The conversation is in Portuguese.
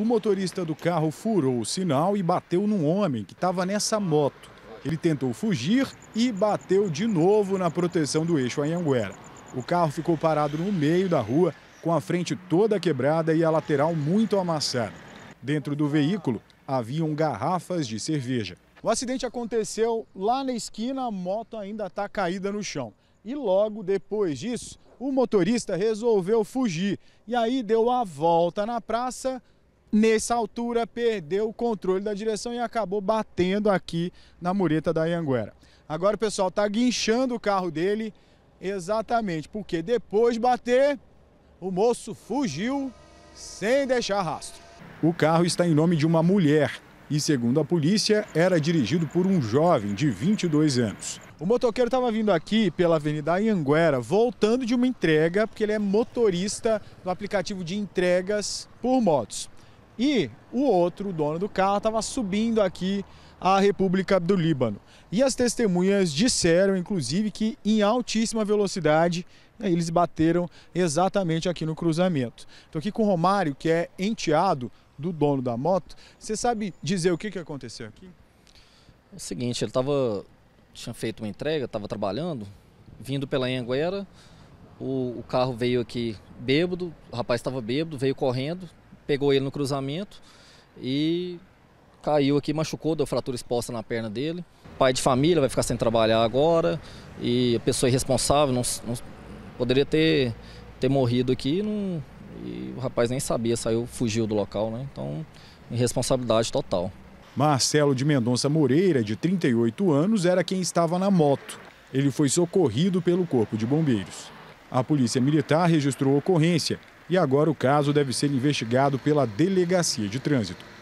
O motorista do carro furou o sinal e bateu num homem que estava nessa moto. Ele tentou fugir e bateu de novo na proteção do eixo Anhanguera. O carro ficou parado no meio da rua, com a frente toda quebrada e a lateral muito amassada. Dentro do veículo haviam garrafas de cerveja. O acidente aconteceu lá na esquina, a moto ainda está caída no chão. E logo depois disso, o motorista resolveu fugir. E aí deu a volta na praça, nessa altura perdeu o controle da direção e acabou batendo aqui na mureta da Ianguera. Agora o pessoal está guinchando o carro dele exatamente porque depois de bater, o moço fugiu sem deixar rastro. O carro está em nome de uma mulher e, segundo a polícia, era dirigido por um jovem de 22 anos. O motoqueiro estava vindo aqui pela Avenida Anhanguera, voltando de uma entrega, porque ele é motorista do aplicativo de entregas por motos. E o outro, o dono do carro, estava subindo aqui a República do Líbano. E as testemunhas disseram, inclusive, que em altíssima velocidade né, eles bateram exatamente aqui no cruzamento. Estou aqui com o Romário, que é enteado do dono da moto. Você sabe dizer o que, que aconteceu aqui? É o seguinte, ele estava tinha feito uma entrega, estava trabalhando, vindo pela Anguera, o, o, carro veio aqui bêbado, o rapaz estava bêbado, veio correndo, pegou ele no cruzamento e caiu aqui, machucou, deu fratura exposta na perna dele. Pai de família, vai ficar sem trabalhar agora e a pessoa irresponsável, não, não poderia ter, ter morrido aqui não, e o rapaz nem sabia, saiu, fugiu do local, né? Então, irresponsabilidade total. Marcelo de Mendonça Moreira, de 38 anos, era quem estava na moto. Ele foi socorrido pelo Corpo de Bombeiros. A Polícia Militar registrou a ocorrência e agora o caso deve ser investigado pela Delegacia de Trânsito.